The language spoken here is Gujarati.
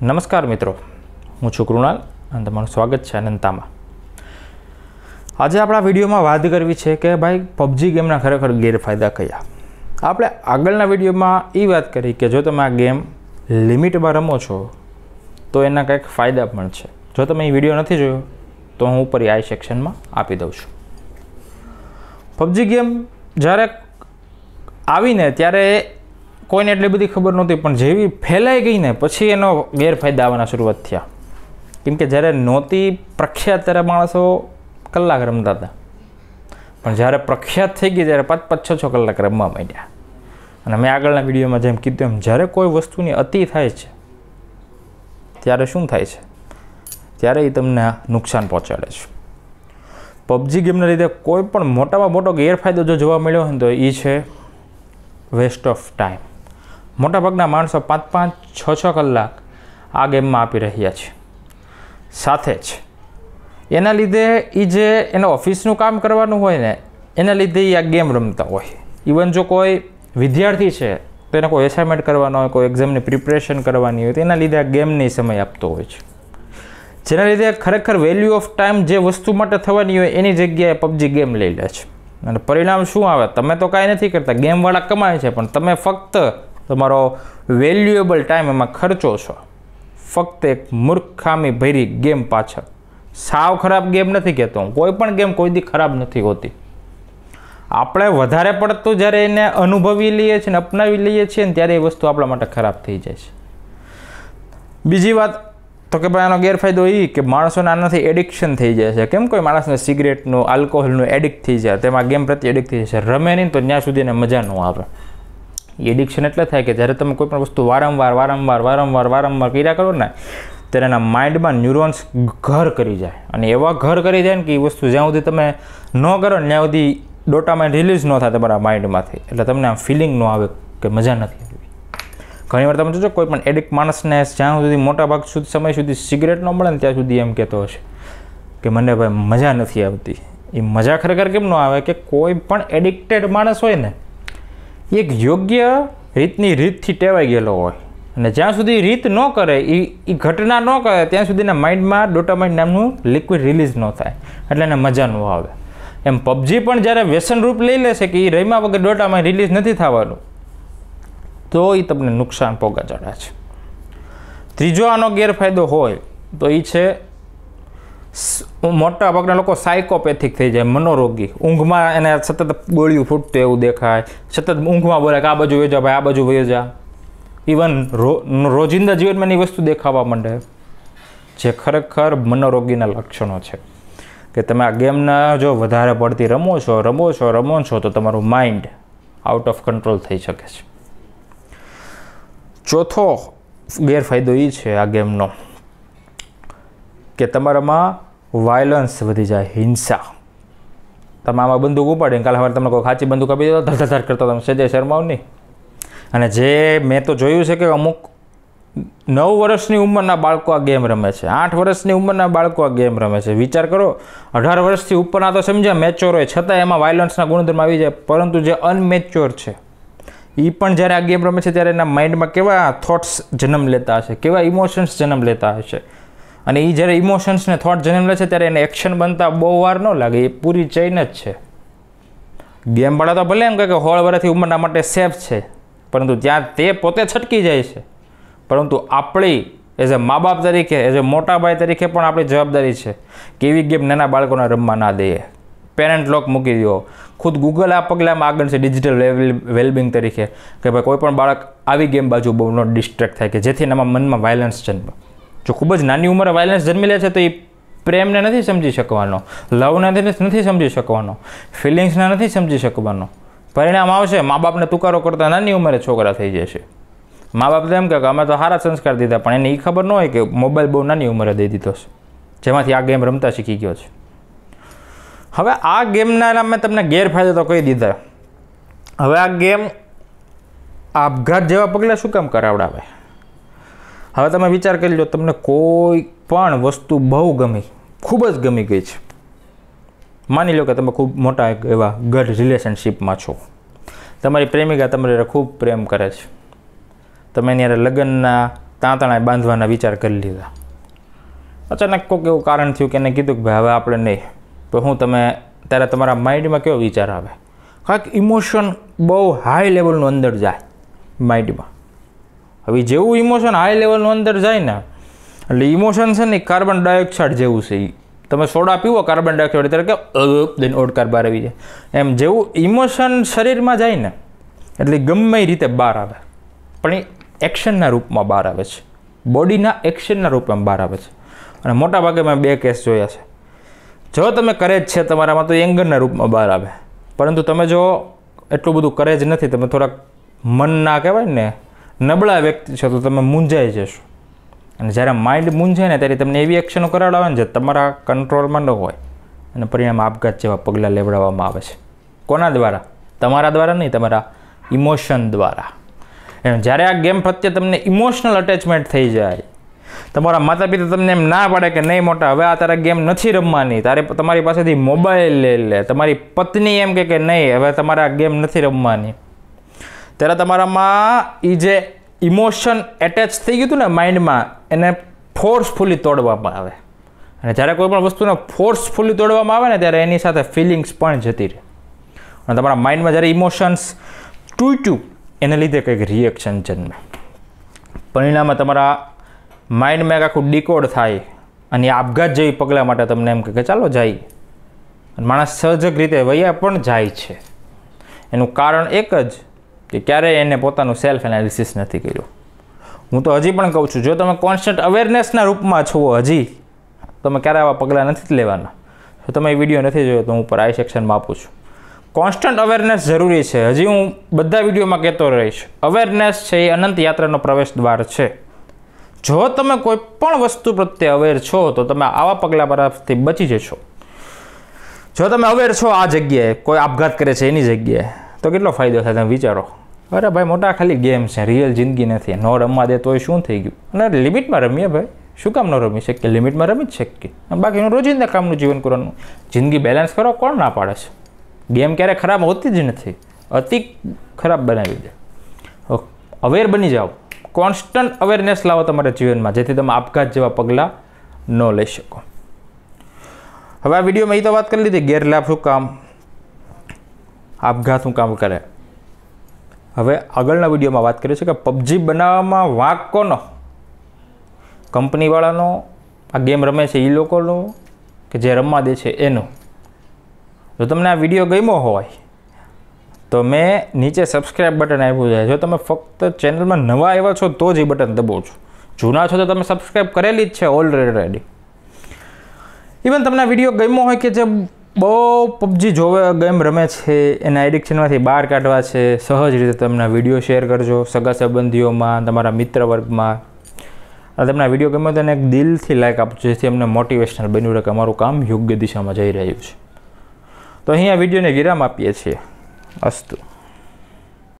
નમસ્કાર મિત્રો હું છું કૃણાલ અને તમારું સ્વાગત છે અનંતામાં આજે આપણા વિડીયોમાં વાત કરવી છે કે ભાઈ પબજી ગેમના ખરેખર ગેરફાયદા કયા આપણે આગળના વિડીયોમાં એ વાત કરી કે જો તમે આ ગેમ લિમિટમાં રમો છો તો એના કંઈક ફાયદા પણ છે જો તમે એ વિડીયો નથી જોયો તો હું ઉપર આઈ સેક્શનમાં આપી દઉં છું પબજી ગેમ જ્યારે આવીને ત્યારે કોઈને એટલી બધી ખબર નહોતી પણ જેવી ફેલાઈ ગઈ ને પછી એનો ગેરફાયદા આવવાના શરૂઆત થયા કેમ કે જ્યારે નહોતી પ્રખ્યાત ત્યારે માણસો કલાક રમતા હતા પણ જ્યારે પ્રખ્યાત થઈ ગઈ ત્યારે પાંચ પાંચ છ છ કલાક રમવા માંડ્યા અને મેં આગળના વિડીયોમાં જેમ કીધું એમ જ્યારે કોઈ વસ્તુની અતિ થાય છે ત્યારે શું થાય છે ત્યારે એ તમને નુકસાન પહોંચાડે છે પબજી ગેમના લીધે કોઈ પણ મોટામાં મોટો ગેરફાયદો જો જોવા મળ્યો હોય તો એ છે વેસ્ટ ઓફ ટાઈમ મોટાભાગના માણસો પાંચ પાંચ છ છ કલાક આ ગેમમાં આપી રહ્યા છે સાથે જ એના લીધે એ જે એને ઓફિસનું કામ કરવાનું હોય ને એના લીધે એ આ ગેમ રમતા હોય ઇવન જો કોઈ વિદ્યાર્થી છે તો એને કોઈ એસાઇનમેન્ટ કરવાનો હોય કોઈ એક્ઝામની પ્રિપરેશન કરવાની હોય તો એના લીધે આ ગેમને સમય આપતો હોય છે જેના લીધે ખરેખર વેલ્યુ ઓફ ટાઈમ જે વસ્તુ માટે થવાની હોય એની જગ્યાએ પબજી ગેમ લઈ લે છે અને પરિણામ શું આવે તમે તો કાંઈ નથી કરતા ગેમવાળા કમાય છે પણ તમે ફક્ત તમારો વેલ્યુએબલ ટાઈમ એમાં ખર્ચો છો ફક્ત એક મૂર્ખામી ખામી ભરી ગેમ પાછળ સાવ ખરાબ ગેમ નથી કહેતો હું કોઈ પણ ગેમ કોઈ દી ખરાબ નથી હોતી આપણે વધારે પડતું જ્યારે એને અનુભવી લઈએ છીએ ને અપનાવી લઈએ છીએ ને ત્યારે એ વસ્તુ આપણા માટે ખરાબ થઈ જાય છે બીજી વાત તો કે ભાઈ એનો ગેરફાયદો એ કે માણસોને આનાથી એડિક્શન થઈ જાય છે કેમ કોઈ માણસને સિગરેટનું આલ્કોહોલનું એડિક્ટ થઈ જાય તેમાં ગેમ પ્રત્યે એડિક્ટ થઈ જાય છે રમે નહીં તો ત્યાં સુધી એને મજા ન આવે એડિક્શન એટલે થાય કે જ્યારે તમે કોઈપણ વસ્તુ વારંવાર વારંવાર વારંવાર વારંવાર કર્યા કરો ને ત્યારે એના માઇન્ડમાં ન્યુરોન્સ ઘર કરી જાય અને એવા ઘર કરી જાય ને કે એ વસ્તુ જ્યાં સુધી તમે ન કરો ને ત્યાં સુધી ડોટામાં રિલીઝ ન થાય તમારા માઇન્ડમાંથી એટલે તમને આમ ફિલિંગ ન આવે કે મજા નથી ઘણી વાર તમે જોજો કોઈ પણ એડિક્ટ માણસને જ્યાં સુધી મોટા ભાગ સુધી સમય સુધી સિગરેટ ન મળે ને ત્યાં સુધી એમ કહેતો હશે કે મને ભાઈ મજા નથી આવતી એ મજા ખરેખર કેમ ન આવે કે કોઈ પણ એડિક્ટેડ માણસ હોય ને એક યોગ્ય રીતની રીતથી ટેવાઈ ગયેલો હોય અને જ્યાં સુધી રીત ન કરે એ એ ઘટના ન કરે ત્યાં સુધીના માઇન્ડમાં ડોટામાઇન્ડ નામનું લિક્વિડ રિલીઝ ન થાય એટલે એને મજા ન આવે એમ પબજી પણ જ્યારે વ્યસન રૂપ લઈ લેશે કે એ રમ્યા વગર ડોટામાં રિલીઝ નથી થવાનું તો એ તમને નુકસાન પહોંચાડે છે ત્રીજો આનો ગેરફાયદો હોય તો એ છે મોટા ભાગના લોકો સાયકોપેથિક થઈ જાય મનોરોગી ઊંઘમાં એને સતત બોળ્યું ફૂટતું એવું દેખાય સતત ઊંઘમાં બોલે કે આ બાજુ વેજા ભાઈ આ બાજુ વેજા ઇવન રો રોજિંદા જીવનમાં એ વસ્તુ દેખાવા માંડે જે ખરેખર મનોરોગીના લક્ષણો છે કે તમે આ ગેમના જો વધારે પડતી રમો છો રમો છો રમો છો તો તમારું માઇન્ડ આઉટ ઓફ કંટ્રોલ થઈ શકે છે ચોથો ગેરફાયદો એ છે આ ગેમનો કે તમારામાં વાયલન્સ વધી જાય હિંસા તમે આમાં બંદૂક ઉપાડીને કાલે સવારે તમને કોઈ ખાચી બંદૂક આપી દો ધરધર કરતા તમે સજે શર્માવ અને જે મેં તો જોયું છે કે અમુક નવ વર્ષની ઉંમરના બાળકો આ ગેમ રમે છે આઠ વર્ષની ઉંમરના બાળકો આ ગેમ રમે છે વિચાર કરો અઢાર વર્ષથી ઉપરના તો સમજ્યા મેચ્યોર હોય છતાં એમાં વાયલન્સના ગુણધર્મ આવી જાય પરંતુ જે અનમેચ્યોર છે એ પણ જ્યારે આ ગેમ રમે છે ત્યારે એના માઇન્ડમાં કેવા થોટ્સ જન્મ લેતા હશે કેવા ઇમોશન્સ જન્મ લેતા હશે અને એ જ્યારે ઇમોશન્સને થોટ જન્મ લે છે ત્યારે એને એક્શન બનતા બહુ વાર ન લાગે એ પૂરી ચેઇન જ છે ગેમવાળા તો ભલે એમ કહે કે હોળ વર્ષથી ઉંમરના માટે સેફ છે પરંતુ ત્યાં તે પોતે છટકી જાય છે પરંતુ આપણી એઝ અ મા બાપ તરીકે એઝ અ મોટા ભાઈ તરીકે પણ આપણી જવાબદારી છે કે એવી ગેમ નાના બાળકોને રમવા ના દઈએ પેરેન્ટ લોક મૂકી દો ખુદ ગૂગલ આ પગલામાં આગળ છે ડિજિટલ વેલબિંગ તરીકે કે ભાઈ કોઈ પણ બાળક આવી ગેમ બાજુ બહુ ન ડિસ્ટ્રેક્ટ થાય કે જેથી એનામાં મનમાં વાયલન્સ જન્મે જો ખૂબ જ નાની ઉંમરે વાયલન્સ જન્મી લે છે તો એ પ્રેમને નથી સમજી શકવાનો લવને નથી સમજી શકવાનો ફિલિંગ્સને નથી સમજી શકવાનો પરિણામ આવશે મા બાપને તુકારો કરતા નાની ઉંમરે છોકરા થઈ જશે મા બાપ તો એમ કે અમે તો સારા સંસ્કાર દીધા પણ એને એ ખબર ન હોય કે મોબાઈલ બહુ નાની ઉંમરે દઈ દીધો છે જેમાંથી આ ગેમ રમતા શીખી ગયો છે હવે આ ગેમના નામે તમને ગેરફાયદો તો કહી દીધા હવે આ ગેમ આપઘાત જેવા પગલાં શું કામ કરાવડાવે હવે તમે વિચાર કરી લો તમને કોઈ પણ વસ્તુ બહુ ગમી ખૂબ જ ગમી ગઈ છે માની લો કે તમે ખૂબ મોટા એવા ગઢ રિલેશનશીપમાં છો તમારી પ્રેમિકા તમારે ખૂબ પ્રેમ કરે છે તમે એની યારે લગ્નના તાંતણા બાંધવાના વિચાર કરી લીધા અચાનક કોઈક એવું કારણ થયું કે એને કીધું કે ભાઈ હવે આપણે નહીં તો હું તમે ત્યારે તમારા માઇન્ડમાં કેવો વિચાર આવે કાંઈક ઇમોશન બહુ હાઈ લેવલનું અંદર જાય માઇન્ડમાં હવે જેવું ઇમોશન હાઈ લેવલનું અંદર જાય ને એટલે ઇમોશન છે ને કાર્બન ડાયોક્સાઇડ જેવું છે એ તમે સોડા પીવો કાર્બન ડાયોક્સાઇડ તરીકે દેન ઓડકાર બહાર આવી જાય એમ જેવું ઇમોશન શરીરમાં જાય ને એટલે ગમે રીતે બહાર આવે પણ એ એક્શનના રૂપમાં બહાર આવે છે બોડીના એક્શનના રૂપમાં બહાર આવે છે અને મોટાભાગે મેં બે કેસ જોયા છે જો તમે કરેજ છે તમારામાં તો એંગરના રૂપમાં બહાર આવે પરંતુ તમે જો એટલું બધું કરેજ નથી તમે થોડાક મનના કહેવાય ને નબળા વ્યક્તિ છો તો તમે મૂંઝાઈ જશો અને જ્યારે માઇન્ડ મૂંઝાય ને ત્યારે તમને એવી એક્શનો કરાવડાવે ને જે તમારા કંટ્રોલમાં ન હોય અને પરિણામ આપઘાત જેવા પગલાં લેવડાવવામાં આવે છે કોના દ્વારા તમારા દ્વારા નહીં તમારા ઇમોશન દ્વારા એમ જ્યારે આ ગેમ પ્રત્યે તમને ઇમોશનલ અટેચમેન્ટ થઈ જાય તમારા માતા પિતા તમને એમ ના પાડે કે નહીં મોટા હવે આ તારા ગેમ નથી રમવાની તારે તમારી પાસેથી મોબાઈલ લઈ લે તમારી પત્ની એમ કે નહીં હવે તમારે આ ગેમ નથી રમવાની ત્યારે તમારામાં એ જે ઇમોશન એટેચ થઈ ગયું હતું ને માઇન્ડમાં એને ફોર્સફુલી તોડવામાં આવે અને જ્યારે કોઈ પણ વસ્તુને ફોર્સફુલી તોડવામાં આવે ને ત્યારે એની સાથે ફિલિંગ્સ પણ જતી રહે અને તમારા માઇન્ડમાં જ્યારે ઇમોશન્સ તૂટ્યું એને લીધે કંઈક રિએક્શન જન્મે પરિણામે તમારા માઇન્ડમાં આખું ડીકોડ થાય અને આપઘાત જેવી પગલાં માટે તમને એમ કે ચાલો જાય અને માણસ સહજગ રીતે વૈયા પણ જાય છે એનું કારણ એક જ કે ક્યારેય એને પોતાનું સેલ્ફ એનાલિસિસ નથી કર્યું હું તો હજી પણ કહું છું જો તમે કોન્સ્ટન્ટ અવેરનેસના રૂપમાં છો હજી તમે ક્યારે આવા પગલાં નથી લેવાના જો તમે વિડીયો નથી જોયો તો હું ઉપર આઈ સેક્શનમાં આપું છું કોન્સ્ટન્ટ અવેરનેસ જરૂરી છે હજી હું બધા વિડીયોમાં કહેતો રહીશ અવેરનેસ છે એ અનંત યાત્રાનો પ્રવેશ દ્વાર છે જો તમે કોઈ પણ વસ્તુ પ્રત્યે અવેર છો તો તમે આવા પગલાં પરથી બચી જશો જો તમે અવેર છો આ જગ્યાએ કોઈ આપઘાત કરે છે એની જગ્યાએ તો કેટલો ફાયદો થાય તમે વિચારો અરે ભાઈ મોટા ખાલી ગેમ છે રિયલ જિંદગી નથી ન રમવા દે તોય શું થઈ ગયું અને લિમિટમાં રમીએ ભાઈ શું કામ ન રમી શકીએ લિમિટમાં રમી જ શકીએ બાકીનું રોજિંદા કામનું જીવન કરવાનું જિંદગી બેલેન્સ કરો કોણ ના પાડે છે ગેમ ક્યારે ખરાબ હોતી જ નથી અતિ ખરાબ બનાવી દે અવેર બની જાઓ કોન્સ્ટન્ટ અવેરનેસ લાવો તમારા જીવનમાં જેથી તમે આપઘાત જેવા પગલાં ન લઈ શકો હવે આ વિડીયોમાં એ તો વાત કરી લીધી ગેરલાભ શું કામ આપઘાતનું કામ કરે હવે આગળના વિડીયોમાં વાત કરીએ છીએ કે પબજી બનાવવામાં વાંક કોનો કંપનીવાળાનો આ ગેમ રમે છે એ લોકોનો કે જે રમવા દે છે એનો જો તમને આ વિડીયો ગમ્યો હોય તો મેં નીચે સબસ્ક્રાઇબ બટન આપ્યું છે જો તમે ફક્ત ચેનલમાં નવા આવ્યા છો તો જ એ બટન દબો છો જૂના છો તો તમે સબસ્ક્રાઇબ કરેલી જ છે ઓલરેડી ઇવન તમને વિડીયો ગમ્યો હોય કે જે બહુ પબજી જોવે ગેમ રમે છે એના એડિક્શનમાંથી બહાર કાઢવા છે સહજ રીતે તેમના વિડીયો શેર કરજો સગા સંબંધીઓમાં તમારા મિત્ર વર્ગમાં તમને વિડીયો ગમે તેને એક દિલથી લાઇક આપજો જેથી અમને મોટિવેશનલ બન્યું રહે કે અમારું કામ યોગ્ય દિશામાં જઈ રહ્યું છે તો અહીંયા વિડીયોને વિરામ આપીએ છીએ અસ્તુ